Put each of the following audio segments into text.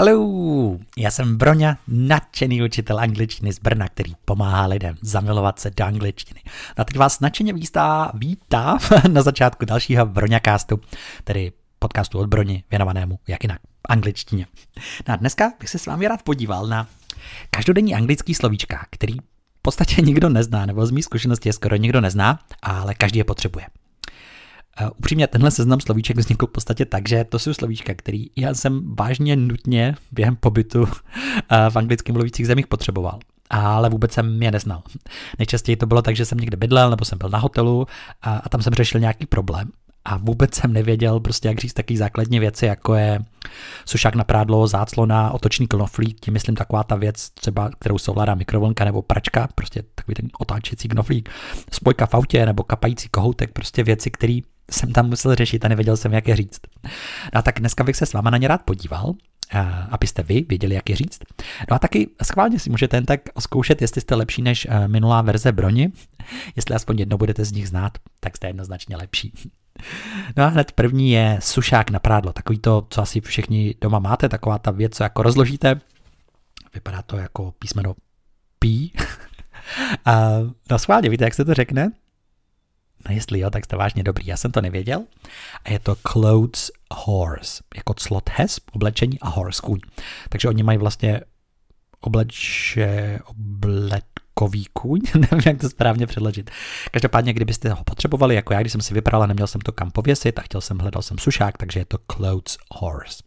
Hello, já jsem Broňa, nadšený učitel angličtiny z Brna, který pomáhá lidem zamilovat se do angličtiny. No a teď vás nadšeně vítá, vítám na začátku dalšího Broňakástu, tedy podcastu od Broni věnovanému, jak jinak, angličtině. No a dneska bych se s vámi rád podíval na každodenní anglický slovíčka, který v podstatě nikdo nezná, nebo z mých zkušenosti je skoro nikdo nezná, ale každý je potřebuje upřímně tenhle seznam slovíček vznikl v podstatě tak, že to jsou slovíčka, který já jsem vážně nutně během pobytu v anglicky mluvících zemích potřeboval ale vůbec jsem je neznal. Nejčastěji to bylo tak, že jsem někde bydlel nebo jsem byl na hotelu a, a tam jsem řešil nějaký problém a vůbec jsem nevěděl prostě jak říct taky základní věci, jako je sušák na prádlo, záclona, otočný knoflík, tím myslím taková ta věc třeba, kterou se ovládá mikrovlnka nebo pračka, prostě takový ten otáčecí knoflík, spojka v autě nebo kapající kohoutek, prostě věci, které jsem tam musel řešit a nevěděl jsem, jak je říct. No a tak dneska bych se s váma na ně rád podíval, eh, abyste vy věděli, jak je říct. No a taky schválně si můžete jen tak zkoušet, jestli jste lepší než eh, minulá verze broni. Jestli aspoň jedno budete z nich znát, tak jste jednoznačně lepší. No a hned první je sušák na prádlo, takový to, co asi všichni doma máte, taková ta věc, co jako rozložíte. Vypadá to jako písmeno P. A no schválně, víte, jak se to řekne? A jestli jo, tak jste vážně dobrý. Já jsem to nevěděl. A je to Clothes Horse, jako slot hes, oblečení a horse, kůň. Takže oni mají vlastně obleče, oblekový kůň, nevím, jak to správně předložit. Každopádně, kdybyste ho potřebovali, jako já, když jsem si vybral a neměl jsem to kam pověsit a chtěl jsem, hledal jsem sušák, takže je to Clothes Horse.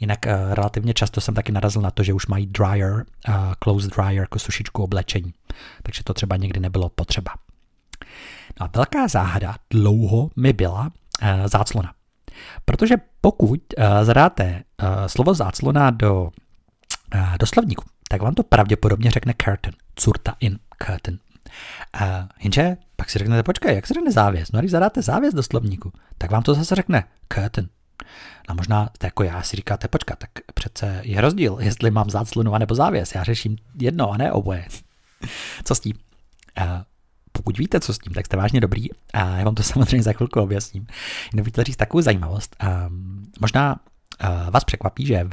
Jinak uh, relativně často jsem taky narazil na to, že už mají dryer, uh, eh, close dryer jako sušičku oblečení, takže to třeba někdy nebylo potřeba. No a velká záhada dlouho mi byla eh, záclona. Protože pokud eh, zadáte eh, slovo záclona do, do slovníku, tak vám to pravděpodobně řekne curtain, curta in curtain. Uh, jenže pak si řeknete, počkej, jak se řekne závěs? No a když zadáte závěs do slovníku, tak vám to zase řekne curtain. A no, možná jste jako já si říkáte, počka, tak přece je rozdíl, jestli mám záclonu nebo závěs. Já řeším jedno a ne oboje. Co s tím? Uh, pokud víte, co s tím, tak jste vážně dobrý a já vám to samozřejmě za chvilku objasním. Jenom bych chtěl říct takovou zajímavost. Um, možná uh, vás překvapí, že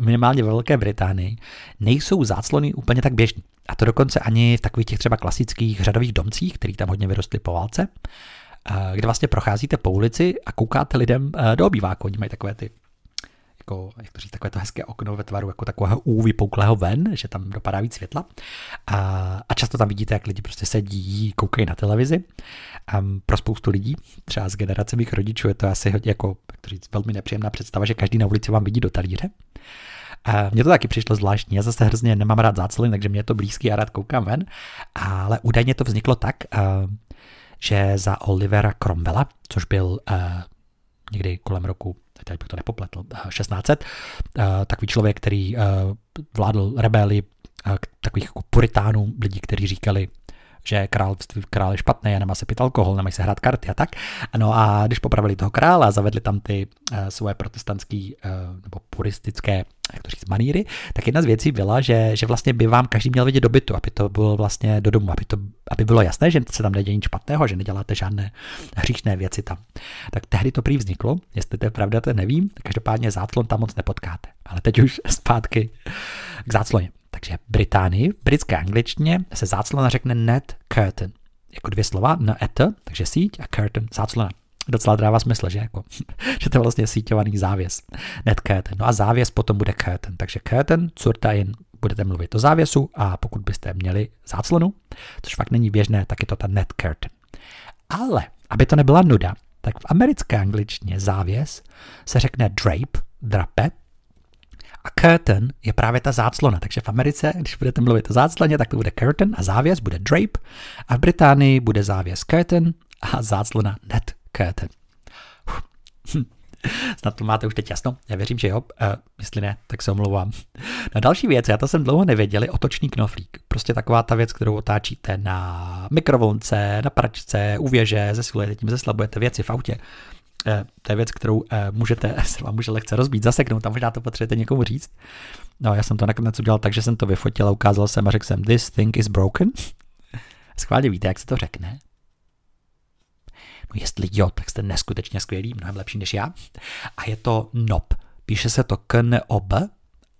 minimálně ve Velké Británii nejsou záclony úplně tak běžný. A to dokonce ani v takových těch třeba klasických řadových domcích, který tam hodně vyrostly po válce, uh, kde vlastně procházíte po ulici a koukáte lidem uh, do obýváku. Oni mají takové ty jako, jak to říct, takové to hezké okno ve tvaru jako takového U vypouklého ven, že tam dopadá víc světla. A, a často tam vidíte, jak lidi prostě sedí, koukají na televizi. Um, pro spoustu lidí, třeba z generace mých rodičů, je to asi jako, jak to říct, velmi nepříjemná představa, že každý na ulici vám vidí do talíře. A mně to taky přišlo zvláštní, já zase hrozně nemám rád záclin, takže mě je to blízký a rád koukám ven, ale údajně to vzniklo tak, eh, že za Olivera Cromwella, což byl eh, někdy kolem roku teď bych to nepopletl, 1600, eh, eh, takový člověk, který eh, vládl rebeli, takových jako puritánů, lidí, kteří říkali, že král, král je špatný a nemá se pít alkohol, nemá se hrát karty a tak. No a když popravili toho krále a zavedli tam ty uh, svoje protestantské uh, eh, nebo puristické jak to říct, maníry, tak jedna z věcí byla, že, že vlastně by vám každý měl vidět do bytu, aby to bylo vlastně do domu, aby, to, aby bylo jasné, že se tam neděje nic špatného, že neděláte žádné hříšné věci tam. Tak tehdy to prý vzniklo, jestli to je pravda, to nevím, každopádně zátlon tam moc nepotkáte. Ale teď už zpátky k zácloně. Takže Británii, v britské angličtině se záclona řekne net curtain. Jako dvě slova, na net, takže síť a curtain, záclona. Docela dává smysl, že, jako, že to je vlastně síťovaný závěs. Net curtain. No a závěs potom bude curtain. Takže curtain, curtain budete mluvit o závěsu a pokud byste měli záclonu, což fakt není běžné, tak je to ta net curtain. Ale, aby to nebyla nuda, tak v americké angličtině závěs se řekne drape, drapet. A curtain je právě ta záclona, takže v Americe, když budete mluvit o zácloně, tak to bude curtain a závěs bude drape a v Británii bude závěs curtain a záclona net curtain. Hm. Snad to máte už teď jasno, já věřím, že jo, e, jestli ne, tak se omlouvám. Na další věc, já to jsem dlouho nevěděl, je otočný knoflík. Prostě taková ta věc, kterou otáčíte na mikrovlnce, na pračce, u věže, zesilujete tím, zeslabujete věci v autě. Eh, to je věc, kterou eh, můžete, se vám může lehce rozbít, zaseknout, tam možná to potřebujete někomu říct. No, já jsem to nakonec udělal tak, že jsem to vyfotil a ukázal jsem a řekl jsem, this thing is broken. Schválně víte, jak se to řekne? No jestli jo, tak jste neskutečně skvělý, mnohem lepší než já. A je to NOB. Píše se to KNOB,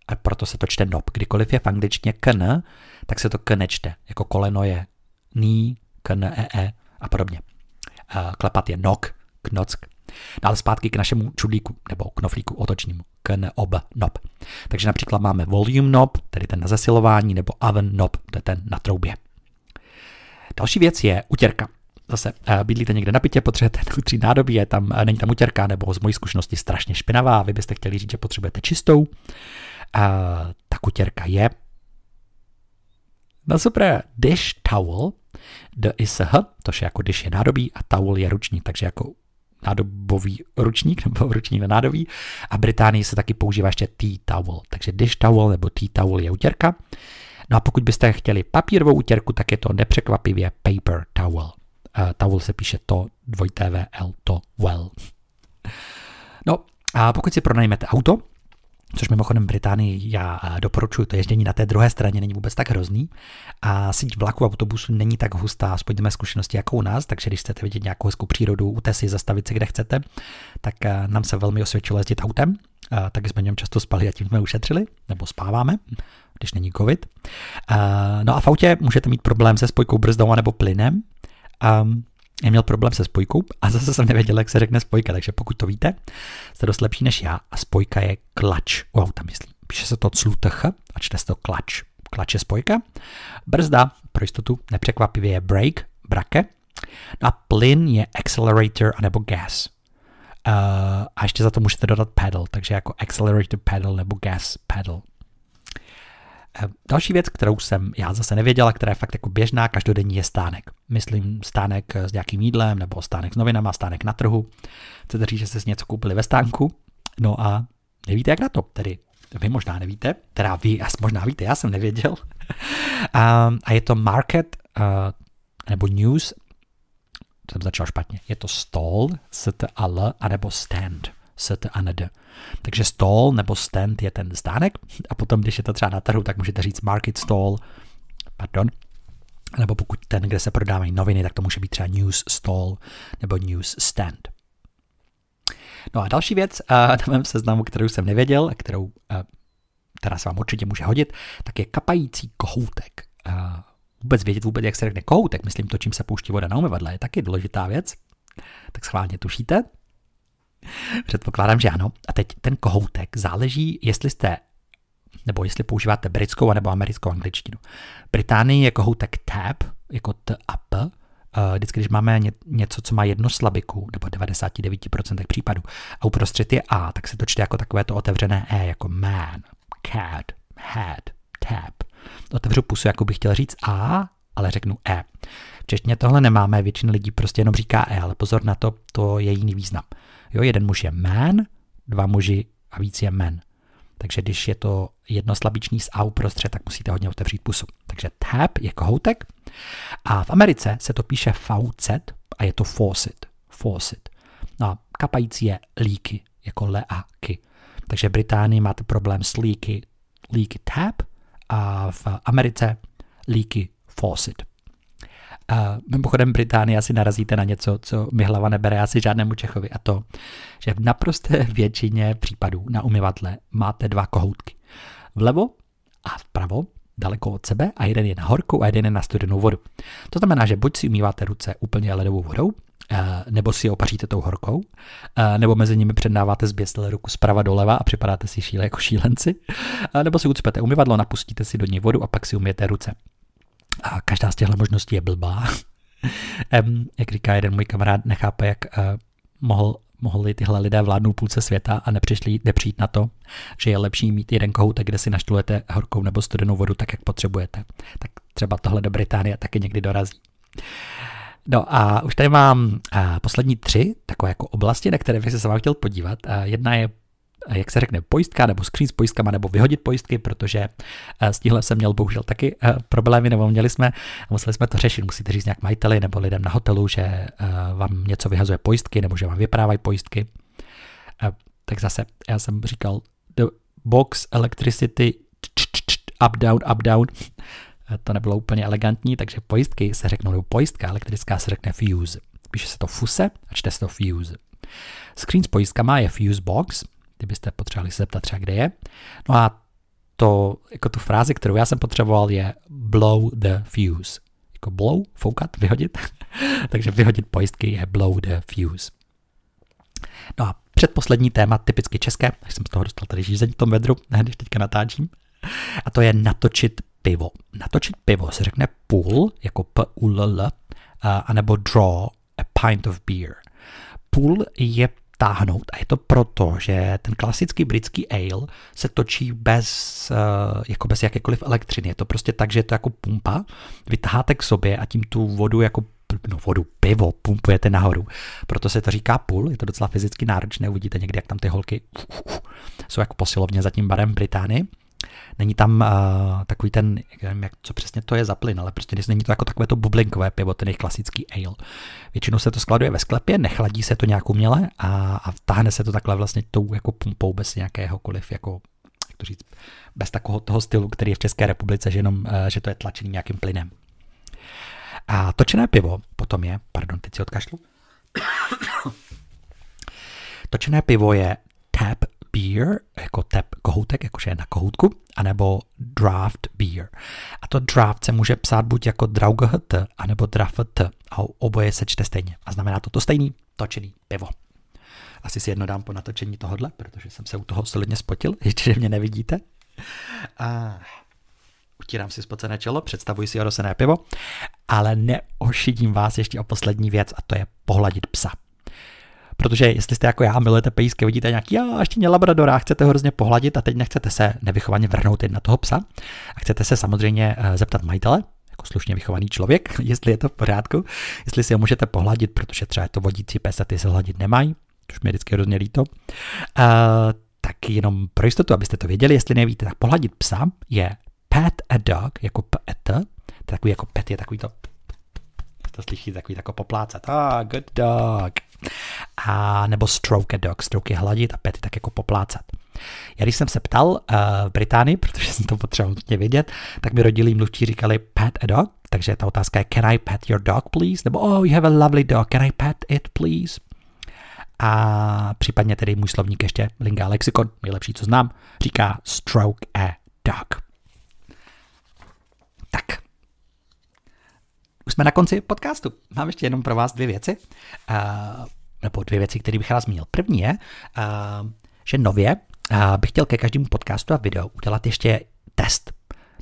a proto se to čte NOB. Kdykoliv je v angličtině KN, tak se to K nečte. Jako koleno je ní, KN, e, e a podobně. Eh, Klepat je NOK, KNOCK. Dále no zpátky k našemu čudlíku nebo knoflíku otočnímu, knob knob. Takže například máme volume knob, tedy ten na zesilování, nebo oven knob, to je ten na troubě. Další věc je utěrka. Zase eh, bydlíte někde na pitě, potřebujete tři nádobí, je tam, eh, není tam utěrka, nebo z mojí zkušenosti strašně špinavá, vy byste chtěli říct, že potřebujete čistou. A, eh, ta kutěrka je No super, dish towel, d i s h, tož je jako dish je nádobí a towel je ruční, takže jako nádobový ručník nebo ručník na nádobí a Británii se taky používá ještě tea towel, takže dish towel nebo tea towel je utěrka. No a pokud byste chtěli papírovou utěrku, tak je to nepřekvapivě paper towel. Uh, towel se píše to dvojité VL, to well. No a pokud si pronajmete auto, což mimochodem Británii já eh, doporučuji, to ježdění na té druhé straně není vůbec tak hrozný a síť vlaku autobusu není tak hustá, aspoň mé zkušenosti jako u nás, takže když chcete vidět nějakou hezkou přírodu, u si zastavit se kde chcete, tak eh, nám se velmi osvědčilo jezdit autem, eh, takže jsme něm často spali a tím jsme ušetřili, nebo spáváme, když není covid. No a v autě můžete mít problém se spojkou brzdou nebo plynem, ehm, já měl problém se spojkou a zase jsem nevěděl, jak se řekne spojka, takže pokud to víte, jste dost lepší než já a spojka je klač. Wow, auta, tam Píše se to clutch a čte se to klač. Klač je spojka. Brzda, pro jistotu nepřekvapivě je brake, brake. No a plyn je accelerator anebo gas. Uh, a ještě za to můžete dodat pedal, takže jako accelerator pedal nebo gas pedal. Eh, další věc, kterou jsem já zase nevěděla, která je fakt jako běžná, každodenní je stánek. Myslím stánek eh, s nějakým jídlem, nebo stánek s novinama, stánek na trhu. Chcete říct, že jste si něco koupili ve stánku? No a nevíte, jak na to. Tedy vy možná nevíte, teda vy možná víte, já jsem nevěděl. a, je to market eh, nebo news, jsem začal špatně, je to stall, t a l, anebo stand set a ned. Takže stall nebo stand je ten stánek a potom, když je to třeba na trhu, tak můžete říct market stall, pardon, nebo pokud ten, kde se prodávají noviny, tak to může být třeba news stall nebo news stand. No a další věc eh, na mém seznamu, kterou jsem nevěděl a kterou která eh, se vám určitě může hodit, tak je kapající kohoutek. Eh, vůbec vědět vůbec, jak se řekne kohoutek, myslím to, čím se pouští voda na umyvadle, je taky důležitá věc, tak schválně tušíte. Předpokládám, že ano. A teď ten kohoutek záleží, jestli jste nebo jestli používáte britskou nebo americkou angličtinu. Británii je kohoutek tab, jako t a p, eh, vždycky, když máme něco, co má jedno slabiku, nebo 99% případů, a uprostřed je a, tak se to čte jako takové to otevřené e, jako man, cat, head, tab. Otevřu pusu, jako bych chtěl říct a, ale řeknu e. V češtině tohle nemáme, většina lidí prostě jenom říká e, ale pozor na to, to je jiný význam. Jo, jeden muž je man, dva muži a víc je men. Takže když je to jednoslabiční s A uprostřed, tak musíte hodně otevřít pusu. Takže tap je kohoutek a v Americe se to píše faucet a je to faucet. faucet. No a kapající je líky, jako le a ky. Takže v Británii máte problém s líky, líky tap a v Americe líky faucet. A mimochodem Británie asi narazíte na něco, co mi hlava nebere asi žádnému Čechovi a to, že v naprosté většině případů na umyvatle máte dva kohoutky. Vlevo a vpravo daleko od sebe a jeden je na horkou a jeden je na studenou vodu. To znamená, že buď si umýváte ruce úplně ledovou vodou, eh, nebo si je opaříte tou horkou, eh, nebo mezi nimi předáváte zběsle ruku zprava doleva a připadáte si šíle jako šílenci, eh, nebo si ucpete umyvadlo, napustíte si do něj vodu a pak si umyjete ruce. A každá z těchto možností je blbá. jak říká jeden můj kamarád, nechápe, jak eh, mohl mohli tyhle lidé vládnout půlce světa a nepřišli, nepřijít na to, že je lepší mít jeden kohoutek, kde si naštulujete horkou nebo studenou vodu tak, jak potřebujete. Tak třeba tohle do Británie taky někdy dorazí. No a už tady mám eh, poslední tři takové jako oblasti, na které bych se s vámi chtěl podívat. Eh, jedna je jak se řekne, pojistka nebo skříz pojistkama nebo vyhodit pojistky, protože eh, s tímhle jsem měl bohužel taky eh, problémy, nebo měli jsme, museli jsme to řešit, musíte říct nějak majiteli nebo lidem na hotelu, že eh, vám něco vyhazuje pojistky nebo že vám vyprávají pojistky. Tak zase, já jsem říkal, the box electricity up, down, up, down. To nebylo úplně elegantní, takže pojistky se řeknou, nebo pojistka elektrická se řekne fuse. Píše se to fuse a čte se to fuse. Screen s pojistkama je fuse box, kdybyste potřebovali se zeptat třeba, kde je. No a to, jako tu frázi, kterou já jsem potřeboval, je blow the fuse. Jako blow, foukat, vyhodit. Takže vyhodit pojistky je blow the fuse. No a předposlední téma, typicky české, až jsem z toho dostal tady žízení v tom vedru, když teďka natáčím, a to je natočit pivo. Natočit pivo se řekne pull, jako p u l l anebo draw a pint of beer. Pull je táhnout a je to proto, že ten klasický britský ale se točí bez, eh, jako bez jakékoliv elektřiny. Je to prostě tak, že je to jako pumpa, vytáháte k sobě a tím tu vodu jako no, vodu, pivo pumpujete nahoru. Proto se to říká půl, je to docela fyzicky náročné, uvidíte někdy, jak tam ty holky uf, uf, jsou jako posilovně za tím barem Britány není tam uh, takový ten, jak nevím, jak, co přesně to je za plyn, ale prostě není to jako takové to bublinkové pivo, ten jejich klasický ale. Většinou se to skladuje ve sklepě, nechladí se to nějak uměle a, a vtáhne se to takhle vlastně tou jako pumpou bez nějakéhokoliv jako jak to říct, bez takového toho stylu, který je v České republice, že, jenom, uh, že to je tlačený nějakým plynem. A točené pivo potom je, pardon, teď si odkašlu. točené pivo je tap beer, jako tap kohoutek, jakože na kohoutku, anebo draft beer. A to draft se může psát buď jako draught, anebo draft, a oboje se čte stejně. A znamená to to stejný, točený pivo. Asi si jedno dám po natočení tohohle, protože jsem se u toho solidně spotil, ještě mě nevidíte. A utírám si spocené čelo, představuji si odosené pivo, ale neošidím vás ještě o poslední věc a to je pohladit psa. Protože jestli jste jako já, milujete pejsky, vidíte nějaký, já ještě mě labradora, chcete ho hrozně pohladit a teď nechcete se nevychovaně vrhnout jen na toho psa a chcete se samozřejmě eh, zeptat majitele, jako slušně vychovaný člověk, jestli je to v pořádku, jestli si ho můžete pohladit, protože třeba je to vodící pes a ty se hladit nemají, což mi vždycky hrozně líto. Uh, tak jenom pro jistotu, abyste to věděli, jestli nevíte, tak pohladit psa je pet a dog, jako pet, takový jako pet je takový to, to slyší takový jako poplácat, ah, good dog a nebo stroke a dog, stroke je hladit a pety tak jako poplácat. Já když jsem se ptal uh, Británii, protože jsem to potřeboval nutně vědět, tak mi rodilí mluvčí říkali pet a dog, takže ta otázka je can I pet your dog please? Nebo oh you have a lovely dog, can I pet it please? A případně tedy můj slovník ještě Linga Lexikon, nejlepší co znám, říká stroke a dog. Tak, už jsme na konci podcastu. Mám ještě jenom pro vás dvě věci. Uh, nebo dvě věci, které bych rád zmínil. První je, eh, že nově eh, bych chtěl ke každému podcastu a videu udělat ještě test.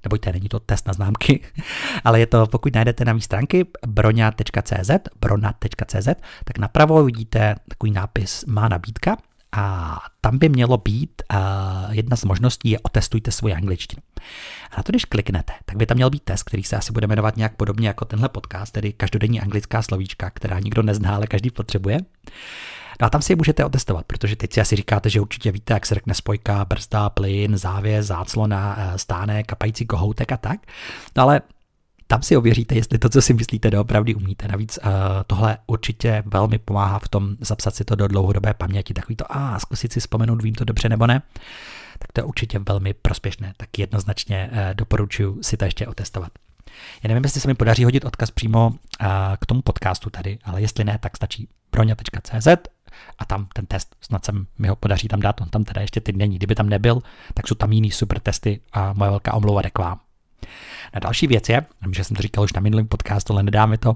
Nebojte, není to test na známky, ale je to, pokud najdete na mý stránky broňa.cz, brona.cz, tak napravo vidíte takový nápis Má nabídka a tam by mělo být uh, jedna z možností je otestujte svoji angličtinu. A na to, když kliknete, tak by tam měl být test, který se asi bude jmenovat nějak podobně jako tenhle podcast, tedy každodenní anglická slovíčka, která nikdo nezná, ale každý potřebuje. No a tam si je můžete otestovat, protože teď si asi říkáte, že určitě víte, jak se řekne spojka, brzda, plyn, závěs, záclona, eh, stánek, kapající kohoutek a tak. No ale tam si ověříte, jestli to, co si myslíte, doopravdy umíte. Navíc uh, tohle určitě velmi pomáhá v tom zapsat si to do dlouhodobé paměti, takový to a zkusit si vzpomenout, vím to dobře nebo ne, tak to je určitě velmi prospěšné, tak jednoznačně uh, doporučuji si to ještě otestovat. Já nevím, jestli se mi podaří hodit odkaz přímo uh, k tomu podcastu tady, ale jestli ne, tak stačí broňa.cz a tam ten test, snad se mi ho podaří tam dát, on tam teda ještě ty není. Kdyby tam nebyl, tak jsou tam jiný super testy a moje velká omluva jde k vám. Na další věc je, že jsem to říkal už na minulém podcastu, ale nedá mi to,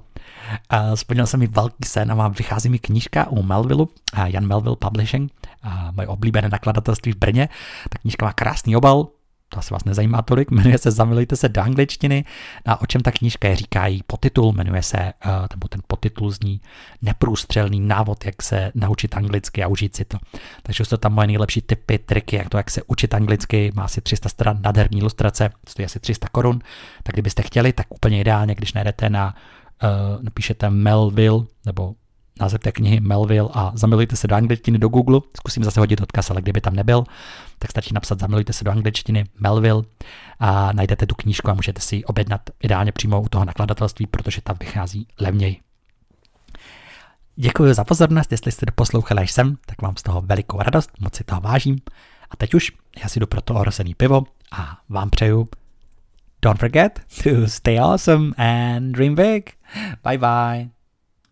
splnil jsem mi velký sen a mám, vychází mi knížka u Melvillu, Jan Melville Publishing, moje oblíbené nakladatelství v Brně. Ta knížka má krásný obal, to asi vás nezajímá tolik, jmenuje se Zamilujte se do angličtiny a o čem ta knížka je, říká její potitul, jmenuje se, eh, nebo ten potitul zní Neprůstřelný návod, jak se naučit anglicky a užít si to. Takže jsou tam moje nejlepší typy, triky, jak to, jak se učit anglicky, má asi 300 stran, nadherní ilustrace, stojí asi 300 korun, tak kdybyste chtěli, tak úplně ideálně, když najdete na, eh, napíšete Melville nebo název té knihy Melville a Zamilujte se do angličtiny do Google. Zkusím zase hodit odkaz, ale kdyby tam nebyl, tak stačí napsat Zamilujte se do angličtiny Melville a najdete tu knížku a můžete si ji objednat ideálně přímo u toho nakladatelství, protože ta vychází levněji. Děkuji za pozornost, jestli jste poslouchali až sem, tak mám z toho velikou radost, moc si toho vážím. A teď už, já si jdu pro to orosený pivo a vám přeju Don't forget to stay awesome and dream big. Bye bye.